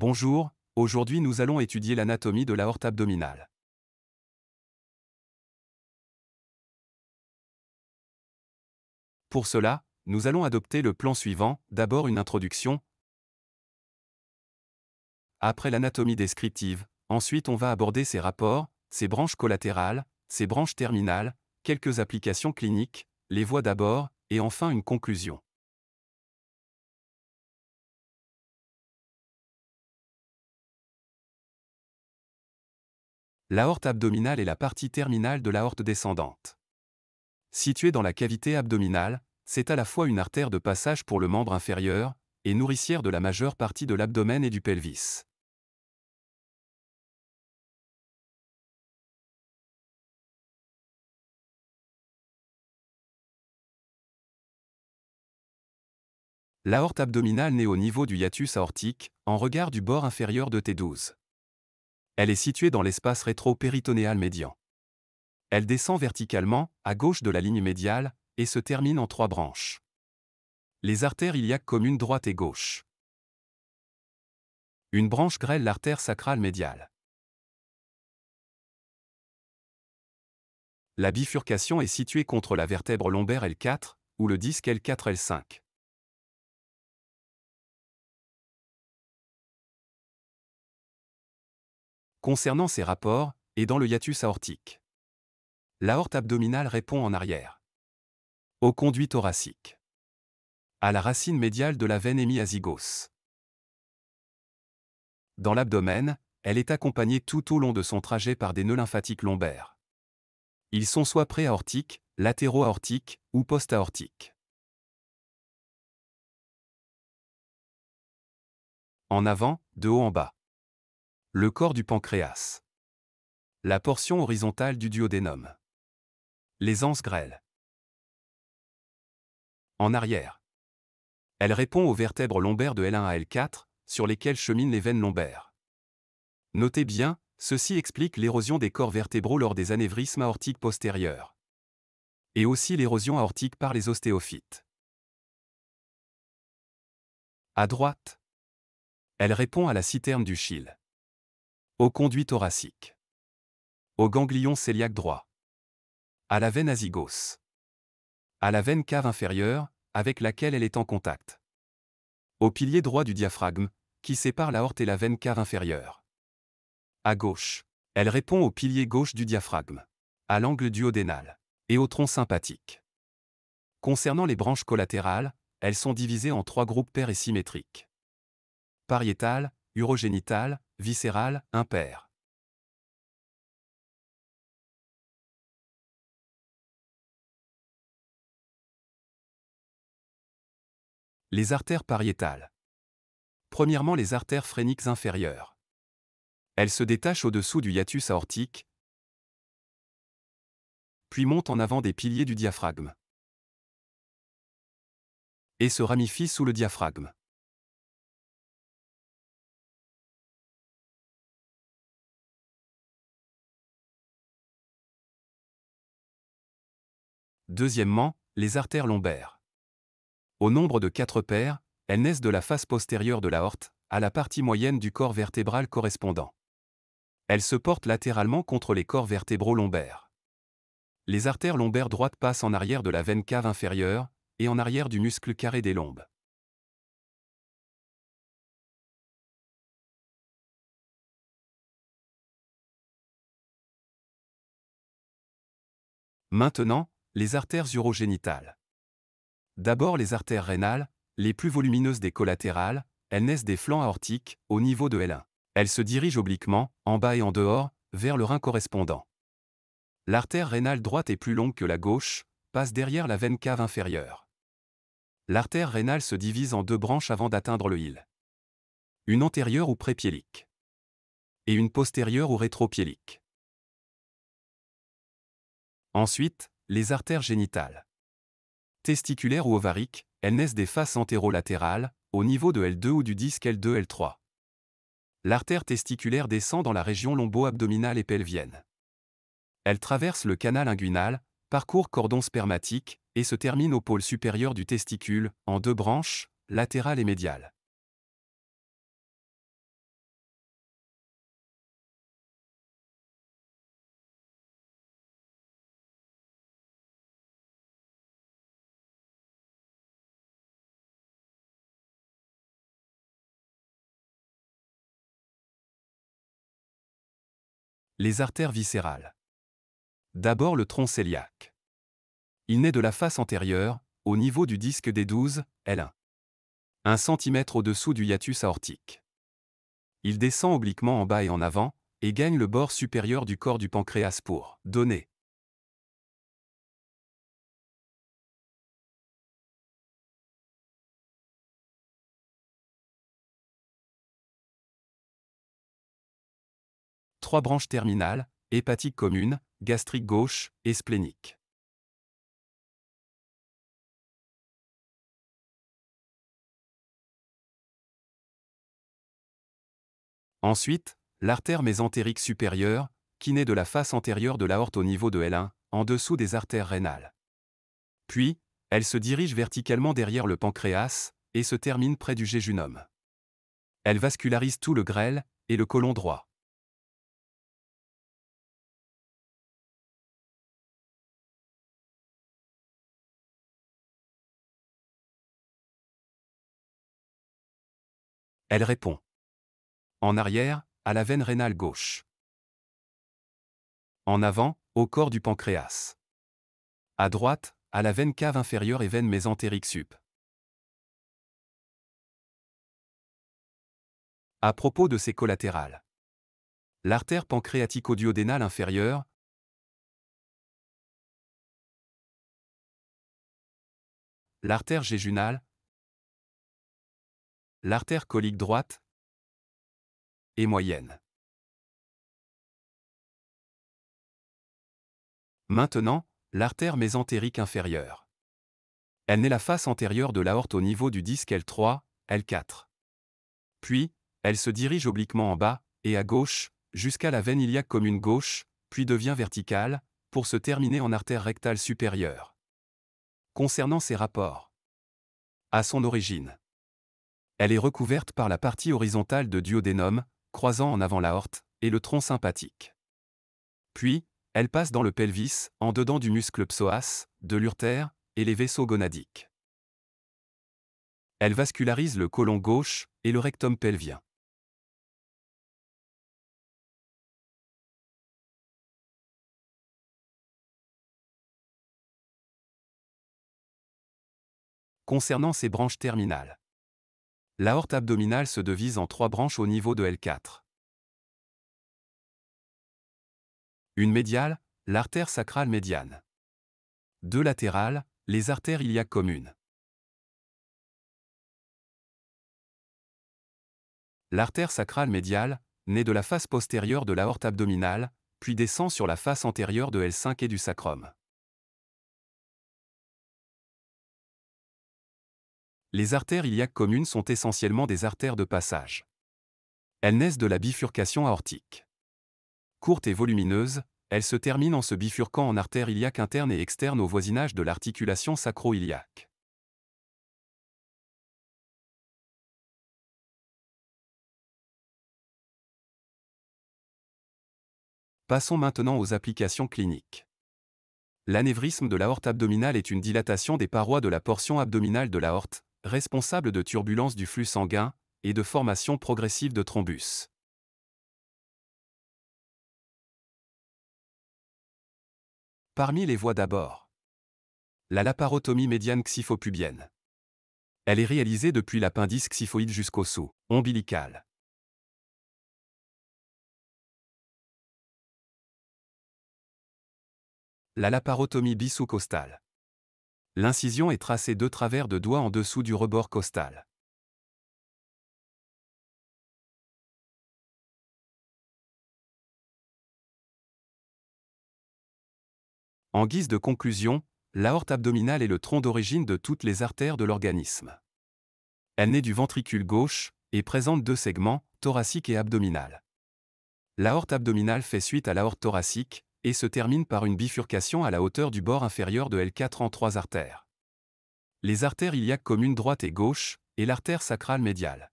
Bonjour, aujourd'hui nous allons étudier l'anatomie de la horte abdominale. Pour cela, nous allons adopter le plan suivant, d'abord une introduction, après l'anatomie descriptive, ensuite on va aborder ses rapports, ses branches collatérales, ses branches terminales, quelques applications cliniques, les voies d'abord, et enfin une conclusion. L'aorte abdominale est la partie terminale de l'aorte descendante. Située dans la cavité abdominale, c'est à la fois une artère de passage pour le membre inférieur et nourricière de la majeure partie de l'abdomen et du pelvis. L'aorte abdominale naît au niveau du hiatus aortique, en regard du bord inférieur de T12. Elle est située dans l'espace rétro-péritonéal médian. Elle descend verticalement, à gauche de la ligne médiale, et se termine en trois branches. Les artères iliaques communes droite et gauche. Une branche grêle l'artère sacrale médiale. La bifurcation est située contre la vertèbre lombaire L4 ou le disque L4-L5. Concernant ces rapports, et dans le hiatus aortique. L'aorte abdominale répond en arrière. Au conduit thoracique. À la racine médiale de la veine hémiazygos. Dans l'abdomen, elle est accompagnée tout au long de son trajet par des nœuds lymphatiques lombaires. Ils sont soit préaortiques, aortiques aortiques ou postaortiques. En avant, de haut en bas. Le corps du pancréas. La portion horizontale du duodénum. Les anses grêles. En arrière. Elle répond aux vertèbres lombaires de L1 à L4, sur lesquelles cheminent les veines lombaires. Notez bien, ceci explique l'érosion des corps vertébraux lors des anévrismes aortiques postérieurs. Et aussi l'érosion aortique par les ostéophytes. À droite. Elle répond à la citerne du chile. Au conduit thoracique. Au ganglion céliaque droit. À la veine azygos. À la veine cave inférieure, avec laquelle elle est en contact. Au pilier droit du diaphragme, qui sépare la horte et la veine cave inférieure. À gauche. Elle répond au pilier gauche du diaphragme. À l'angle duodénal. Et au tronc sympathique. Concernant les branches collatérales, elles sont divisées en trois groupes pairs et symétriques. Pariétale, urogénitale viscérale, impair. Les artères pariétales. Premièrement, les artères phréniques inférieures. Elles se détachent au-dessous du hiatus aortique, puis montent en avant des piliers du diaphragme et se ramifient sous le diaphragme. Deuxièmement, les artères lombaires. Au nombre de quatre paires, elles naissent de la face postérieure de l'aorte, à la partie moyenne du corps vertébral correspondant. Elles se portent latéralement contre les corps vertébraux lombaires. Les artères lombaires droites passent en arrière de la veine cave inférieure et en arrière du muscle carré des lombes. Maintenant, les artères urogénitales. D'abord les artères rénales, les plus volumineuses des collatérales, elles naissent des flancs aortiques, au niveau de L1. Elles se dirigent obliquement, en bas et en dehors, vers le rein correspondant. L'artère rénale droite est plus longue que la gauche, passe derrière la veine cave inférieure. L'artère rénale se divise en deux branches avant d'atteindre le hile. Une antérieure ou prépiélique. Et une postérieure ou rétropiélique. Ensuite, les artères génitales. Testiculaires ou ovariques, elles naissent des faces entéro-latérales, au niveau de L2 ou du disque L2-L3. L'artère testiculaire descend dans la région lombo-abdominale et pelvienne. Elle traverse le canal inguinal, parcourt cordon spermatique, et se termine au pôle supérieur du testicule, en deux branches, latérale et médiale. Les artères viscérales. D'abord le tronc cœliaque. Il naît de la face antérieure, au niveau du disque des 12, L1. Un centimètre au-dessous du hiatus aortique. Il descend obliquement en bas et en avant, et gagne le bord supérieur du corps du pancréas pour donner trois branches terminales, hépatique commune, gastrique gauche et splénique. Ensuite, l'artère mésentérique supérieure, qui naît de la face antérieure de l'aorte au niveau de L1, en dessous des artères rénales. Puis, elle se dirige verticalement derrière le pancréas et se termine près du géjunum. Elle vascularise tout le grêle et le côlon droit. Elle répond. En arrière, à la veine rénale gauche. En avant, au corps du pancréas. À droite, à la veine cave inférieure et veine mésentérique sup. À propos de ses collatérales. L'artère pancréatico-duodénale inférieure, l'artère géjunale L'artère colique droite est moyenne. Maintenant, l'artère mésentérique inférieure. Elle naît la face antérieure de l'aorte au niveau du disque L3, L4. Puis, elle se dirige obliquement en bas, et à gauche, jusqu'à la veine iliaque commune gauche, puis devient verticale, pour se terminer en artère rectale supérieure. Concernant ses rapports. À son origine. Elle est recouverte par la partie horizontale de duodénum, croisant en avant l'aorte, et le tronc sympathique. Puis, elle passe dans le pelvis, en dedans du muscle psoas, de l'urtère, et les vaisseaux gonadiques. Elle vascularise le côlon gauche et le rectum pelvien. Concernant ses branches terminales l'aorte abdominale se divise en trois branches au niveau de L4. Une médiale, l'artère sacrale médiane. Deux latérales, les artères iliaques communes. L'artère sacrale médiale, naît de la face postérieure de l'aorte abdominale, puis descend sur la face antérieure de L5 et du sacrum. Les artères iliaques communes sont essentiellement des artères de passage. Elles naissent de la bifurcation aortique. Courtes et volumineuses, elles se terminent en se bifurquant en artères iliaques internes et externes au voisinage de l'articulation sacro-iliaque. Passons maintenant aux applications cliniques. L'anévrisme de l'aorte abdominale est une dilatation des parois de la portion abdominale de l'aorte, responsable de turbulences du flux sanguin et de formation progressive de thrombus. Parmi les voies d'abord, la laparotomie médiane xyphopubienne. Elle est réalisée depuis l'appendice xyphoïde jusqu'au sous ombilical. La laparotomie bisoucostale. L'incision est tracée de travers de doigts en dessous du rebord costal. En guise de conclusion, l'aorte abdominale est le tronc d'origine de toutes les artères de l'organisme. Elle naît du ventricule gauche et présente deux segments, thoracique et abdominal. L'aorte abdominale fait suite à l'aorte thoracique, et se termine par une bifurcation à la hauteur du bord inférieur de L4 en trois artères. Les artères iliaques communes droite et gauche, et l'artère sacrale médiale.